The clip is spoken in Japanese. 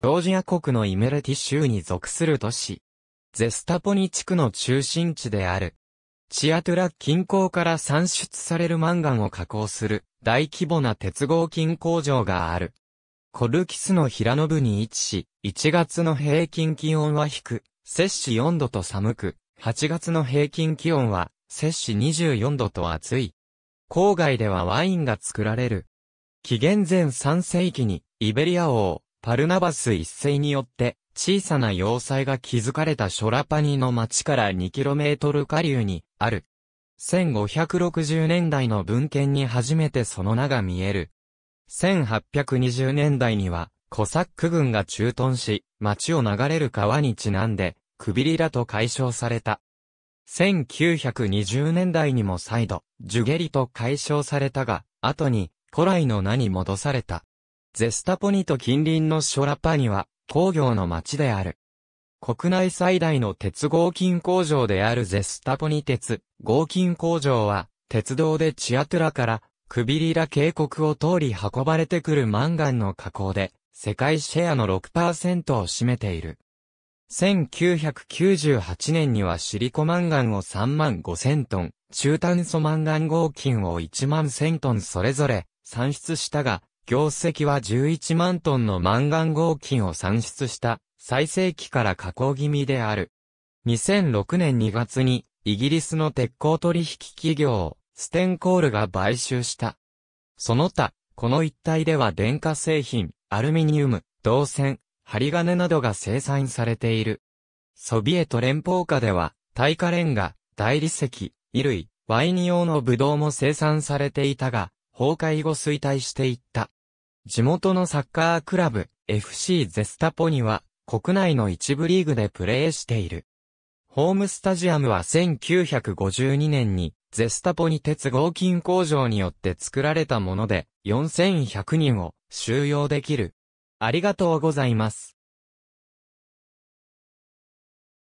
ジョージア国のイメレティ州に属する都市。ゼスタポニ地区の中心地である。チアトゥラ近郊から産出されるマンガンを加工する大規模な鉄合金工場がある。コルキスの平野部に位置し、1月の平均気温は低く、摂氏4度と寒く、8月の平均気温は摂氏24度と暑い。郊外ではワインが作られる。紀元前3世紀にイベリア王、パルナバス一世によって、小さな要塞が築かれたショラパニの町から 2km 下流にある。1560年代の文献に初めてその名が見える。1820年代には、コサック軍が駐屯し、町を流れる川にちなんで、クビリラと解消された。1920年代にも再度、ジュゲリと解消されたが、後に、古来の名に戻された。ゼスタポニと近隣のショラパニは工業の町である。国内最大の鉄合金工場であるゼスタポニ鉄合金工場は、鉄道でチアトゥラからクビリラ渓谷を通り運ばれてくるマンガンの加工で、世界シェアの6%を占めている。1998年にはシリコマンガンを3万5000トン、中炭素マンガン合金を1万1000トンそれぞれ産出したが、業績は11万トンのマンガン合金を産出した最盛期から加工気味である。2006年2月にイギリスの鉄鋼取引企業ステンコールが買収した。その他、この一帯では電化製品、アルミニウム、銅線、針金などが生産されている。ソビエト連邦下では、耐火レンガ、大理石、衣類、ワイン用のブドウも生産されていたが、崩壊後衰退していった。地元のサッカークラブ、FC ゼスタポには、国内の一部リーグでプレーしている。ホームスタジアムは1952年に、ゼスタポに鉄合金工場によって作られたもので、4100人を収容できる。ありがとうございます。